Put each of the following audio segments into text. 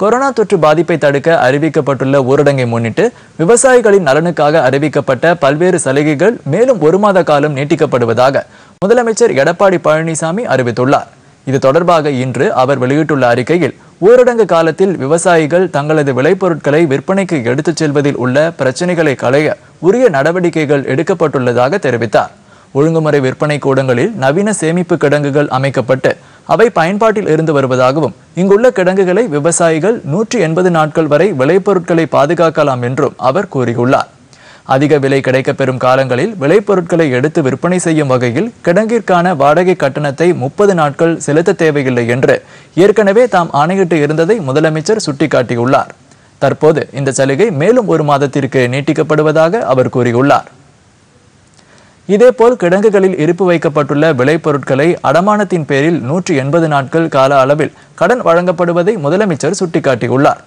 corona தொற்று பாதிப்பை தடுக்க அறிவிக்கப்பட்டுள்ள ஊரடங்கை முன்னிட்டு விவசாயிகளின் நலனுக்காக அறிவிக்கப்பட்ட பல்வேறு சலுகைகள் மேலும் ஒரு மாத காலம் நீட்டிக்கப்படுவதாக முதலமைச்சர் எடப்பாடி பழனிசாமி அறிவித்துள்ளார் இது தொடர்பாக இன்று அவர் வெளியிட்டுள்ள அறிக்கையில் ஊரடங்கு காலத்தில் விவசாயிகள் தங்களது விளைபொருட்களை விற்பனைக்கு எடுத்துச் செல்வதில் உள்ள பிரச்சினைகளை களைய உரிய நடவடிக்கைகள் எடுக்கப்பட்டுள்ளதாக தெரிவித்தார் ஒழுங்குமுறை விற்பனை கூடங்களில் நவீன சேமிப்பு கிடங்குகள் அமைக்கப்பட்டு அவை பயன்பாட்டில் இருந்து வருவதாகவும் இங்குள்ள கிடங்குகளை விவசாயிகள் நூற்றி எண்பது நாட்கள் வரை விளைபொருட்களை பாதுகாக்கலாம் என்றும் அவர் கூறியுள்ளார் அதிக விலை கிடைக்கப்பெறும் காலங்களில் விளைபொருட்களை எடுத்து விற்பனை செய்யும் வகையில் கிடங்கிற்கான வாடகை கட்டணத்தை முப்பது நாட்கள் செலுத்த தேவையில்லை என்று ஏற்கனவே தாம் ஆணையிட்டு இருந்ததை முதலமைச்சர் சுட்டிக்காட்டியுள்ளார் தற்போது இந்த சலுகை மேலும் ஒரு மாதத்திற்கு நீட்டிக்கப்படுவதாக அவர் கூறியுள்ளார் இதேபோல் கிடங்குகளில் இருப்பு வைக்கப்பட்டுள்ள விளைபொருட்களை அடமானத்தின் பேரில் நூற்றி எண்பது நாட்கள் கால அளவில் கடன் வழங்கப்படுவதை முதலமைச்சர் சுட்டிக்காட்டியுள்ளார்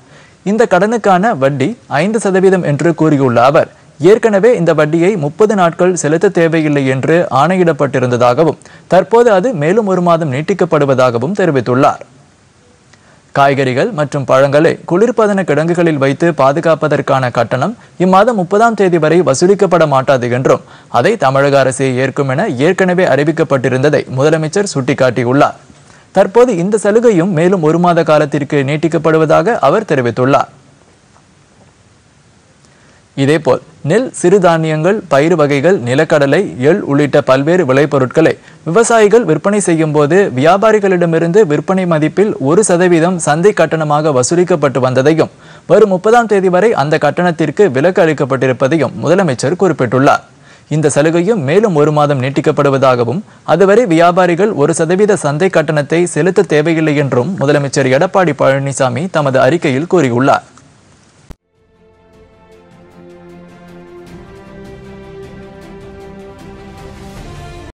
இந்த கடனுக்கான வட்டி ஐந்து சதவீதம் என்று கூறியுள்ள அவர் ஏற்கனவே இந்த வட்டியை முப்பது நாட்கள் செலுத்த தேவையில்லை என்று ஆணையிடப்பட்டிருந்ததாகவும் தற்போது அது மேலும் ஒரு மாதம் நீட்டிக்கப்படுவதாகவும் தெரிவித்துள்ளார் காய்கறிகள் மற்றும் பழங்களை குளிர்பதன கிடங்குகளில் வைத்து பாதுகாப்பதற்கான கட்டணம் இம்மாதம் முப்பதாம் தேதி வரை வசூலிக்கப்பட மாட்டாது என்றும் அதை தமிழக அரசே ஏற்கும் என ஏற்கனவே அறிவிக்கப்பட்டிருந்ததை முதலமைச்சர் சுட்டிக்காட்டியுள்ளார் தற்போது இந்த சலுகையும் மேலும் ஒரு மாத காலத்திற்கு நீட்டிக்கப்படுவதாக அவர் தெரிவித்துள்ளார் இதேபோல் நெல் சிறுதானியங்கள் பயிர் வகைகள் நிலக்கடலை எள் உள்ளிட்ட பல்வேறு விளைபொருட்களை விவசாயிகள் விற்பனை செய்யும் போது வியாபாரிகளிடமிருந்து விற்பனை மதிப்பில் ஒரு சதவீதம் சந்தை கட்டணமாக வசூலிக்கப்பட்டு வந்ததையும் வரும் முப்பதாம் தேதி வரை அந்த கட்டணத்திற்கு விலக்கு அளிக்கப்பட்டிருப்பதையும் முதலமைச்சர் குறிப்பிட்டுள்ளார் இந்த சலுகையும் மேலும் ஒரு மாதம் நீட்டிக்கப்படுவதாகவும் அதுவரை வியாபாரிகள் ஒரு சதவீத சந்தை கட்டணத்தை செலுத்த தேவையில்லை என்றும் முதலமைச்சர் எடப்பாடி பழனிசாமி தமது அறிக்கையில் கூறியுள்ளார்